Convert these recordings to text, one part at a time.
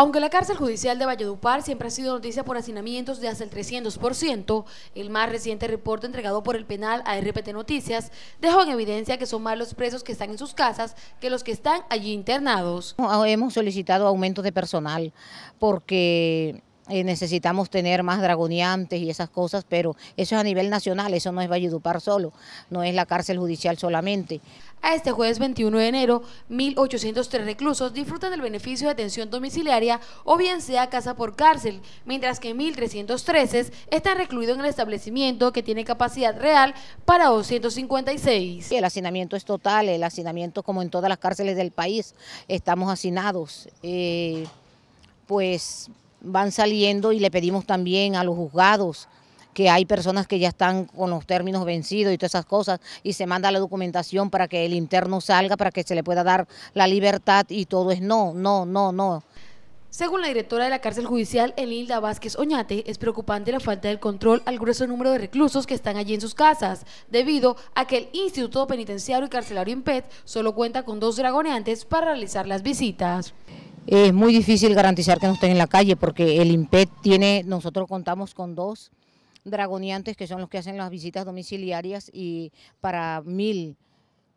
Aunque la cárcel judicial de Valledupar siempre ha sido noticia por hacinamientos de hasta el 300%, el más reciente reporte entregado por el penal a RPT Noticias dejó en evidencia que son más los presos que están en sus casas que los que están allí internados. Hemos solicitado aumento de personal porque eh, necesitamos tener más dragoneantes y esas cosas, pero eso es a nivel nacional, eso no es Valledupar solo, no es la cárcel judicial solamente. A este jueves 21 de enero, 1.803 reclusos disfrutan del beneficio de atención domiciliaria o bien sea casa por cárcel, mientras que 1.313 están recluidos en el establecimiento que tiene capacidad real para 256. El hacinamiento es total, el hacinamiento como en todas las cárceles del país, estamos hacinados. Eh, pues van saliendo y le pedimos también a los juzgados que hay personas que ya están con los términos vencidos y todas esas cosas, y se manda la documentación para que el interno salga, para que se le pueda dar la libertad y todo es no, no, no, no. Según la directora de la cárcel judicial, Elilda Vázquez Oñate, es preocupante la falta de control al grueso número de reclusos que están allí en sus casas, debido a que el Instituto Penitenciario y Carcelario Pet solo cuenta con dos dragoneantes para realizar las visitas es muy difícil garantizar que no estén en la calle porque el IMPED tiene, nosotros contamos con dos dragoniantes que son los que hacen las visitas domiciliarias y para mil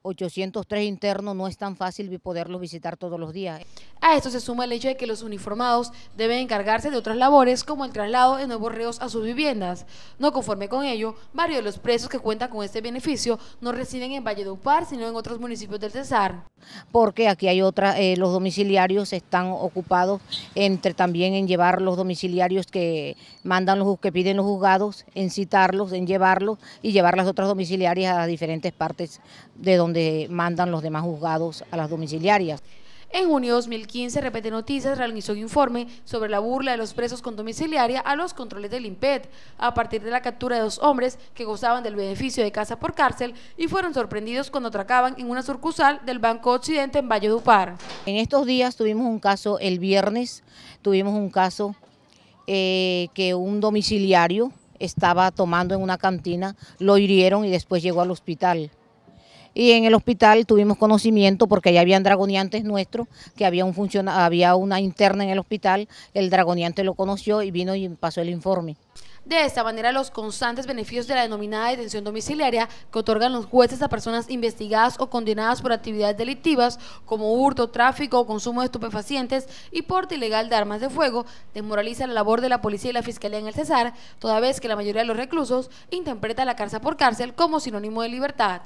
803 internos no es tan fácil poderlos visitar todos los días. A esto se suma el hecho de que los uniformados deben encargarse de otras labores como el traslado de nuevos reos a sus viviendas. No conforme con ello, varios de los presos que cuentan con este beneficio no residen en Valledupar, sino en otros municipios del Cesar. Porque aquí hay otras, eh, los domiciliarios están ocupados entre también en llevar los domiciliarios que mandan los que piden los juzgados, en citarlos, en llevarlos y llevar las otras domiciliarias a diferentes partes de donde donde mandan los demás juzgados a las domiciliarias. En junio de 2015, Repete Noticias realizó un informe sobre la burla de los presos con domiciliaria a los controles del IMPED, a partir de la captura de dos hombres que gozaban del beneficio de casa por cárcel y fueron sorprendidos cuando atracaban en una sucursal del Banco Occidente en Valle Valledupar. En estos días tuvimos un caso, el viernes tuvimos un caso eh, que un domiciliario estaba tomando en una cantina, lo hirieron y después llegó al hospital y en el hospital tuvimos conocimiento porque ya habían dragoniantes nuestros, que había, un había una interna en el hospital, el dragoniante lo conoció y vino y pasó el informe. De esta manera, los constantes beneficios de la denominada detención domiciliaria que otorgan los jueces a personas investigadas o condenadas por actividades delictivas como hurto, tráfico o consumo de estupefacientes y porte ilegal de armas de fuego desmoraliza la labor de la policía y la fiscalía en el Cesar, toda vez que la mayoría de los reclusos interpreta la cárcel por cárcel como sinónimo de libertad.